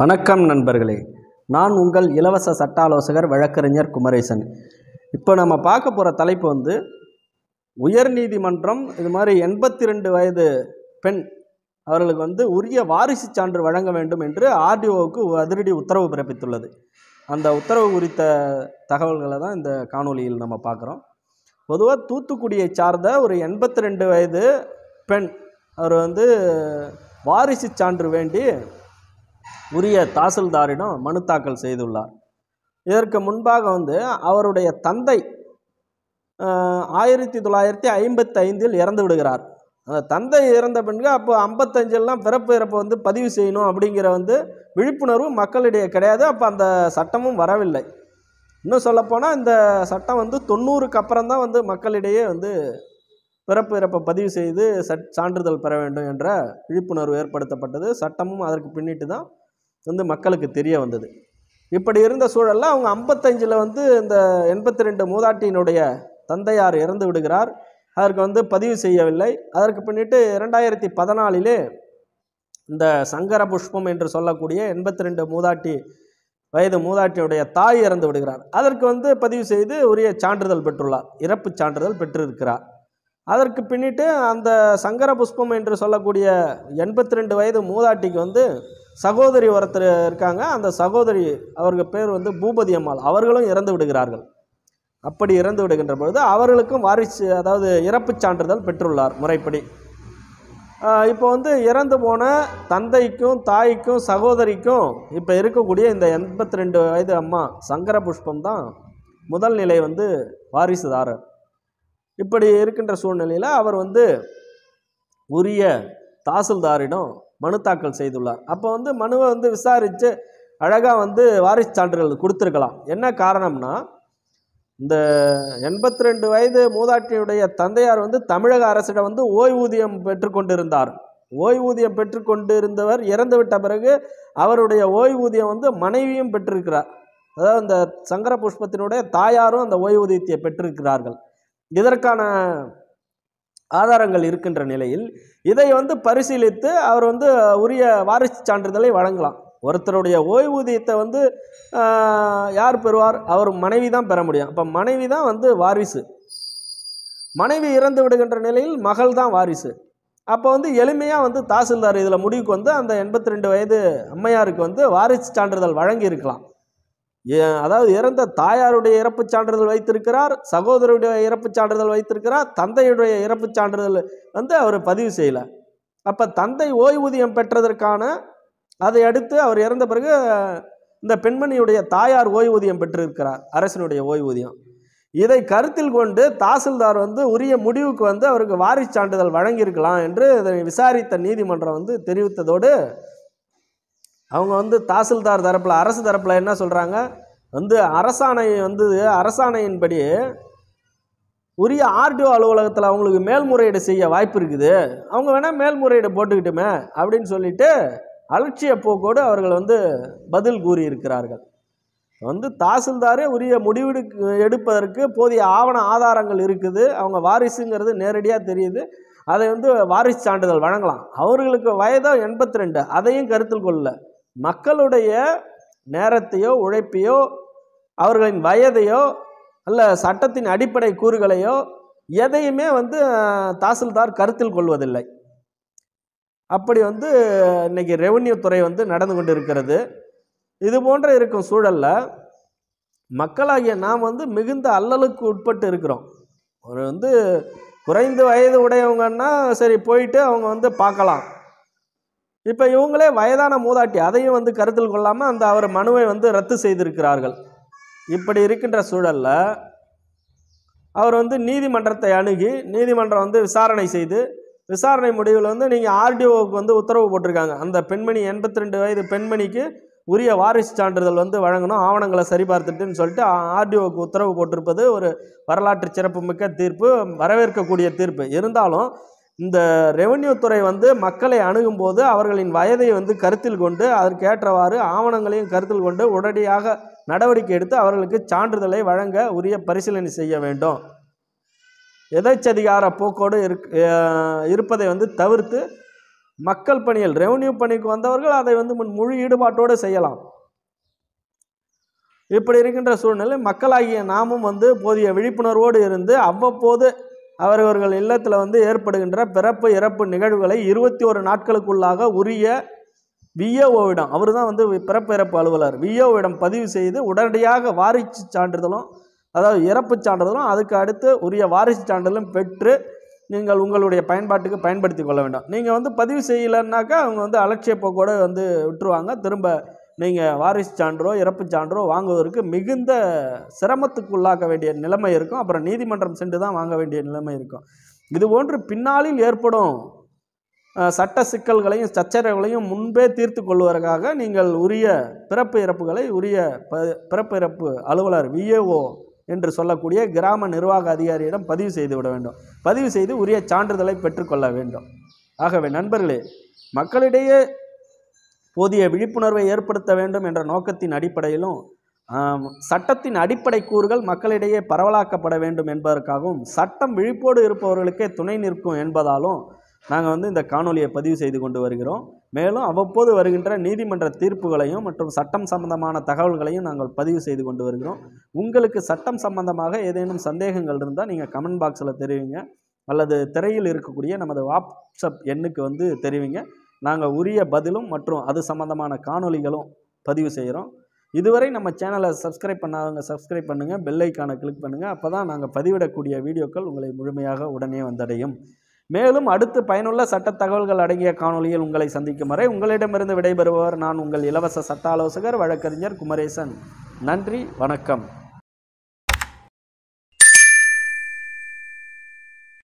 வணக்கம் நண்பர்களே நான் உங்கள் இலவச சட்ட ஆலோசகர் வழக்கறிஞர் குமரேசன் இப்போ நம்ம பார்க்க போகிற தலைப்பு வந்து உயர்நீதிமன்றம் இது மாதிரி எண்பத்தி ரெண்டு வயது பெண் அவர்களுக்கு வந்து உரிய வாரிசு சான்று வழங்க வேண்டும் என்று ஆர்டிஓவுக்கு அதிரடி உத்தரவு பிறப்பித்துள்ளது அந்த உத்தரவு குறித்த தகவல்களை தான் இந்த காணொலியில் நம்ம பார்க்குறோம் பொதுவாக தூத்துக்குடியை சார்ந்த ஒரு எண்பத்தி ரெண்டு வயது பெண் அவர் வந்து வாரிசு சான்று வேண்டி உரிய தாசில்தாரிடம் மனு தாக்கல் செய்துள்ளார் இதற்கு முன்பாக வந்து அவருடைய தந்தை ஆயிரத்தி தொள்ளாயிரத்தி ஐம்பத்தி ஐந்தில் இறந்து விடுகிறார் அந்த தந்தை இறந்த பின்பு அப்போ ஐம்பத்தஞ்செல்லாம் பிறப்பு இறப்பை வந்து பதிவு செய்யணும் அப்படிங்கிற வந்து விழிப்புணர்வு மக்களிடையே கிடையாது அப்போ அந்த சட்டமும் வரவில்லை இன்னும் சொல்லப்போனால் இந்த சட்டம் வந்து தொண்ணூறுக்கு அப்புறம் தான் வந்து மக்களிடையே வந்து பிறப்பு இறப்பை பதிவு செய்து சட் சான்றிதழ் பெற வேண்டும் என்ற விழிப்புணர்வு ஏற்படுத்தப்பட்டது சட்டமும் அதற்கு பின்னிட்டு தான் வந்து மக்களுக்கு தெரிய வந்தது இப்படி இருந்த சூழலில் அவங்க ஐம்பத்தஞ்சில் வந்து இந்த எண்பத்தி ரெண்டு மூதாட்டியினுடைய தந்தையார் இறந்து விடுகிறார் அதற்கு வந்து பதிவு செய்யவில்லை அதற்கு பின்னிட்டு இரண்டாயிரத்தி பதினாலிலே இந்த சங்கர புஷ்பம் என்று சொல்லக்கூடிய எண்பத்தி ரெண்டு மூதாட்டி வயது மூதாட்டியுடைய தாய் இறந்து விடுகிறார் அதற்கு வந்து பதிவு செய்து உரிய சான்றிதழ் பெற்றுள்ளார் இறப்பு சான்றிதழ் பெற்றிருக்கிறார் அதற்கு பின்னிட்டு அந்த சங்கர புஷ்பம் என்று சொல்லக்கூடிய எண்பத்தி ரெண்டு வயது மூதாட்டிக்கு வந்து சகோதரி ஒருத்தர் இருக்காங்க அந்த சகோதரி அவர்கள் பேர் வந்து பூபதி அம்மாள் அவர்களும் இறந்து விடுகிறார்கள் அப்படி இறந்து விடுகின்ற பொழுது அவர்களுக்கும் வாரிசு அதாவது இறப்புச் சான்றிதழ் பெற்றுள்ளார் முறைப்படி இப்போ வந்து இறந்து போன தந்தைக்கும் தாய்க்கும் சகோதரிக்கும் இப்போ இருக்கக்கூடிய இந்த எண்பத்தி ரெண்டு வயது அம்மா சங்கர புஷ்பம் தான் முதல் நிலை வந்து வாரிசுதாரர் இப்படி இருக்கின்ற சூழ்நிலையில் அவர் வந்து உரிய தாசில்தாரிடம் மனு தாக்கல் செய்துள்ளார் அப்போ வந்து மனுவை வந்து விசாரித்து அழகாக வந்து வாரிசு சான்றுகள் கொடுத்துருக்கலாம் என்ன காரணம்னா இந்த எண்பத்தி ரெண்டு வயது மூதாட்டியுடைய தந்தையார் வந்து தமிழக அரசிடம் வந்து ஓய்வூதியம் பெற்றுக்கொண்டிருந்தார் ஓய்வூதியம் பெற்றுக்கொண்டு இருந்தவர் இறந்துவிட்ட பிறகு அவருடைய ஓய்வூதியம் வந்து மனைவியும் பெற்றிருக்கிறார் அதாவது இந்த சங்கர புஷ்பத்தினுடைய தாயாரும் அந்த ஓய்வூதியத்தை பெற்றிருக்கிறார்கள் இதற்கான ஆதாரங்கள் இருக்கின்ற நிலையில் இதை வந்து பரிசீலித்து அவர் வந்து உரிய வாரிசு சான்றிதழை வழங்கலாம் ஒருத்தருடைய ஓய்வூதியத்தை வந்து யார் பெறுவார் அவர் மனைவி தான் பெற முடியும் அப்போ மனைவி தான் வந்து வாரிசு மனைவி இறந்து விடுகின்ற நிலையில் மகள் தான் வாரிசு அப்போ வந்து எளிமையாக வந்து தாசில்தார் இதில் முடிவுக்கு வந்து அந்த எண்பத்தி ரெண்டு வயது அம்மையாருக்கு வந்து வாரிசு சான்றிதழ் வழங்கியிருக்கலாம் அதாவது இறந்த தாயாருடைய இறப்பு சான்றிதழ் வைத்திருக்கிறார் சகோதரருடைய இறப்புச் சான்றிதழ் வைத்திருக்கிறார் தந்தையுடைய இறப்புச் சான்றிதழ் வந்து அவர் பதிவு செய்யலை அப்போ தந்தை ஓய்வூதியம் பெற்றதற்கான அதை அடுத்து அவர் இறந்த பிறகு இந்த பெண்மணியுடைய தாயார் ஓய்வூதியம் பெற்றிருக்கிறார் அரசனுடைய ஓய்வூதியம் இதை கருத்தில் கொண்டு தாசில்தார் வந்து உரிய முடிவுக்கு வந்து அவருக்கு சான்றிதழ் வழங்கியிருக்கலாம் என்று இதை விசாரித்த நீதிமன்றம் வந்து தெரிவித்ததோடு அவங்க வந்து தாசில்தார் தரப்பில் அரசு தரப்பில் என்ன சொல்கிறாங்க வந்து அரசாணை வந்து அரசாணையின்படி உரிய ஆர்டிஓ அலுவலகத்தில் அவங்களுக்கு மேல்முறையீடு செய்ய வாய்ப்பு இருக்குது அவங்க வேணால் மேல்முறையீடு போட்டுக்கிட்டுமே அப்படின்னு சொல்லிட்டு அலட்சிய போக்கோடு அவர்கள் வந்து பதில் கூறியிருக்கிறார்கள் வந்து தாசில்தாரே உரிய முடிவு எடுப்பதற்கு போதிய ஆவண ஆதாரங்கள் இருக்குது அவங்க வாரிசுங்கிறது நேரடியாக தெரியுது அதை வந்து வாரிசு சான்றிதழ் வழங்கலாம் அவர்களுக்கு வயதோ எண்பத்தி ரெண்டு அதையும் கருத்தில் கொள்ளலை மக்களுடைய நேரத்தையோ உழைப்பையோ அவர்களின் வயதையோ அல்ல சட்டத்தின் அடிப்படை கூறுகளையோ எதையுமே வந்து தாசில்தார் கருத்தில் கொள்வதில்லை அப்படி வந்து இன்றைக்கி ரெவன்யூ துறை வந்து நடந்து கொண்டு இருக்கிறது இது போன்ற இருக்கும் சூழலில் மக்களாகிய நாம் வந்து மிகுந்த அல்லலுக்கு உட்பட்டு இருக்கிறோம் ஒரு வந்து குறைந்த வயது உடையவங்கன்னா சரி போயிட்டு அவங்க வந்து பார்க்கலாம் இப்போ இவங்களே வயதான மூதாட்டி அதையும் வந்து கருத்தில் கொள்ளாமல் அந்த அவர் மனுவை வந்து ரத்து செய்திருக்கிறார்கள் இப்படி இருக்கின்ற சூழலில் அவர் வந்து நீதிமன்றத்தை அணுகி நீதிமன்றம் வந்து விசாரணை செய்து விசாரணை முடிவில் வந்து நீங்கள் ஆர்டிஓவுக்கு வந்து உத்தரவு போட்டிருக்காங்க அந்த பெண்மணி எண்பத்தி ரெண்டு வயது பெண்மணிக்கு உரிய வாரிசு சான்றிதழ் வந்து வழங்கணும் ஆவணங்களை சரிபார்த்துட்டுன்னு சொல்லிட்டு ஆர்டிஓவுக்கு உத்தரவு போட்டிருப்பது ஒரு வரலாற்று சிறப்புமிக்க தீர்ப்பு வரவேற்கக்கூடிய தீர்ப்பு இருந்தாலும் இந்த ரெவன்யூ துறை வந்து மக்களை அணுகும்போது அவர்களின் வயதை வந்து கருத்தில் கொண்டு அதற்கேற்றவாறு ஆவணங்களையும் கருத்தில் கொண்டு உடனடியாக நடவடிக்கை எடுத்து அவர்களுக்கு சான்றிதழை வழங்க உரிய பரிசீலனை செய்ய வேண்டும் எதைச்சதிகார போக்கோடு இருக் இருப்பதை வந்து தவிர்த்து மக்கள் பணியில் ரெவன்யூ பணிக்கு வந்தவர்கள் அதை வந்து முழு ஈடுபாட்டோடு செய்யலாம் இப்படி இருக்கின்ற சூழ்நிலை மக்களாகிய நாமும் வந்து போதிய விழிப்புணர்வோடு இருந்து அவ்வப்போது அவரவர்கள் இல்லத்தில் வந்து ஏற்படுகின்ற பிறப்பு இறப்பு நிகழ்வுகளை இருபத்தி ஒரு நாட்களுக்குள்ளாக உரிய விஏஓவிடம் அவர் தான் வந்து பிறப்பு இறப்பு அலுவலர் விஏஓவிடம் பதிவு செய்து உடனடியாக வாரிசு சான்றிதழும் அதாவது இறப்பு சான்றிதழும் அதுக்கு அடுத்து உரிய வாரிசு சான்றிதழும் பெற்று நீங்கள் உங்களுடைய பயன்பாட்டுக்கு பயன்படுத்தி கொள்ள வேண்டும் நீங்கள் வந்து பதிவு செய்யலைன்னாக்கா அவங்க வந்து அலட்சியப்போ கூட வந்து விட்டுருவாங்க திரும்ப நீங்கள் வாரிசு சான்றோ இறப்பு சான்றோ வாங்குவதற்கு மிகுந்த சிரமத்துக்கு உள்ளாக்க வேண்டிய நிலைமை இருக்கும் அப்புறம் நீதிமன்றம் சென்று தான் வாங்க வேண்டிய நிலைமை இருக்கும் இது போன்று பின்னாளில் ஏற்படும் சட்ட சிக்கல்களையும் சச்சரவுகளையும் முன்பே தீர்த்து கொள்வதற்காக நீங்கள் உரிய பிறப்பு இறப்புகளை உரிய ப பிறப்பு இறப்பு அலுவலர் விஏஓ என்று சொல்லக்கூடிய கிராம நிர்வாக அதிகாரியிடம் பதிவு செய்து விட வேண்டும் பதிவு செய்து உரிய சான்றிதழை பெற்றுக்கொள்ள வேண்டும் ஆகவே நண்பர்களே மக்களிடையே போதிய விழிப்புணர்வை ஏற்படுத்த வேண்டும் என்ற நோக்கத்தின் அடிப்படையிலும் சட்டத்தின் அடிப்படை கூறுகள் மக்களிடையே பரவலாக்கப்பட வேண்டும் என்பதற்காகவும் சட்டம் விழிப்போடு இருப்பவர்களுக்கே துணை நிற்கும் என்பதாலும் நாங்கள் வந்து இந்த காணொலியை பதிவு செய்து கொண்டு வருகிறோம் மேலும் அவ்வப்போது வருகின்ற நீதிமன்ற தீர்ப்புகளையும் மற்றும் சட்டம் சம்பந்தமான தகவல்களையும் நாங்கள் பதிவு செய்து கொண்டு வருகிறோம் உங்களுக்கு சட்டம் சம்பந்தமாக ஏதேனும் சந்தேகங்கள் இருந்தால் நீங்கள் கமெண்ட் பாக்ஸில் தெரிவிங்க அல்லது திரையில் இருக்கக்கூடிய நமது வாட்ஸ்அப் எண்ணுக்கு வந்து தெரிவிங்க நாங்கள் உரிய பதிலும் மற்றும் அது சம்மந்தமான காணொலிகளும் பதிவு செய்கிறோம் இதுவரை நம்ம சேனலை சப்ஸ்கிரைப் பண்ணாதவங்க சப்ஸ்கிரைப் பண்ணுங்கள் பெல் ஐக்கானை கிளிக் பண்ணுங்கள் அப்போ தான் நாங்கள் பதிவிடக்கூடிய வீடியோக்கள் உங்களை முழுமையாக உடனே வந்தடையும் மேலும் அடுத்து பயனுள்ள சட்ட தகவல்கள் அடங்கிய காணொலியில் உங்களை சந்திக்கும் வரை உங்களிடமிருந்து விடைபெறுபவர் நான் உங்கள் இலவச சட்ட ஆலோசகர் வழக்கறிஞர் குமரேசன் நன்றி வணக்கம்